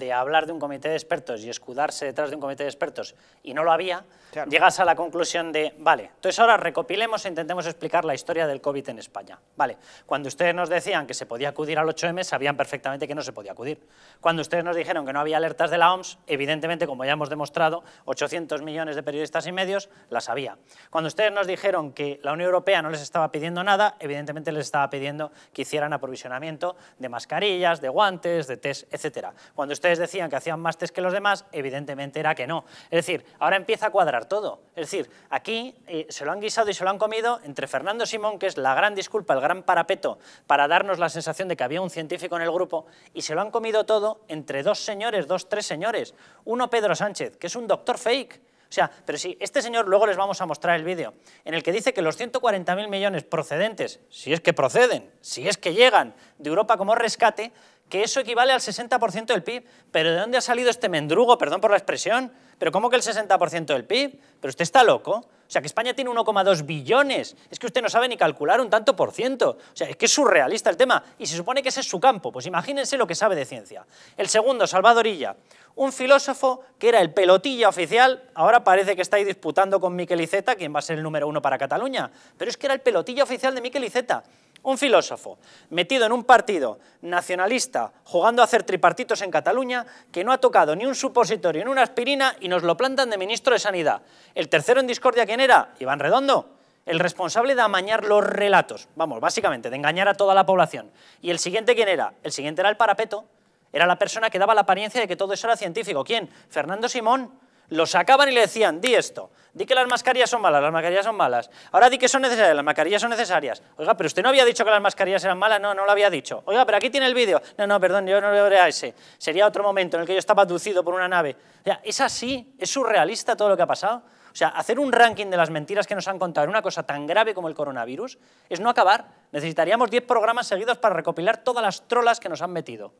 de hablar de un comité de expertos y escudarse detrás de un comité de expertos, y no lo había, Llegas a la conclusión de, vale, entonces ahora recopilemos e intentemos explicar la historia del COVID en España. Vale, cuando ustedes nos decían que se podía acudir al 8M, sabían perfectamente que no se podía acudir. Cuando ustedes nos dijeron que no había alertas de la OMS, evidentemente, como ya hemos demostrado, 800 millones de periodistas y medios las había. Cuando ustedes nos dijeron que la Unión Europea no les estaba pidiendo nada, evidentemente les estaba pidiendo que hicieran aprovisionamiento de mascarillas, de guantes, de test, etc. Cuando ustedes decían que hacían más test que los demás, evidentemente era que no. Es decir, ahora empieza a cuadrar todo. Es decir, aquí eh, se lo han guisado y se lo han comido entre Fernando Simón, que es la gran disculpa, el gran parapeto, para darnos la sensación de que había un científico en el grupo, y se lo han comido todo entre dos señores, dos, tres señores. Uno Pedro Sánchez, que es un doctor fake, o sea, pero si, este señor, luego les vamos a mostrar el vídeo, en el que dice que los 140.000 millones procedentes, si es que proceden, si es que llegan de Europa como rescate, que eso equivale al 60% del PIB. Pero ¿de dónde ha salido este mendrugo, perdón por la expresión? ¿Pero cómo que el 60% del PIB? ¿Pero usted está loco? O sea, que España tiene 1,2 billones. Es que usted no sabe ni calcular un tanto por ciento. O sea, es que es surrealista el tema. Y se supone que ese es su campo. Pues imagínense lo que sabe de ciencia. El segundo, Salvadorilla. Un filósofo que era el pelotilla oficial, ahora parece que está ahí disputando con Miquel Iceta, quien va a ser el número uno para Cataluña, pero es que era el pelotilla oficial de Miquel un filósofo metido en un partido nacionalista jugando a hacer tripartitos en Cataluña que no ha tocado ni un supositorio ni una aspirina y nos lo plantan de ministro de Sanidad. El tercero en discordia, ¿quién era? Iván Redondo. El responsable de amañar los relatos, vamos, básicamente, de engañar a toda la población. ¿Y el siguiente quién era? El siguiente era el parapeto. Era la persona que daba la apariencia de que todo eso era científico. ¿Quién? Fernando Simón lo sacaban y le decían, di esto, di que las mascarillas son malas, las mascarillas son malas. Ahora di que son necesarias, las mascarillas son necesarias. Oiga, pero usted no había dicho que las mascarillas eran malas, no, no lo había dicho. Oiga, pero aquí tiene el vídeo. No, no, perdón, yo no lo a ese. Sería otro momento en el que yo estaba aducido por una nave. O sea, es así, es surrealista todo lo que ha pasado. O sea, hacer un ranking de las mentiras que nos han contado en una cosa tan grave como el coronavirus es no acabar. Necesitaríamos 10 programas seguidos para recopilar todas las trolas que nos han metido.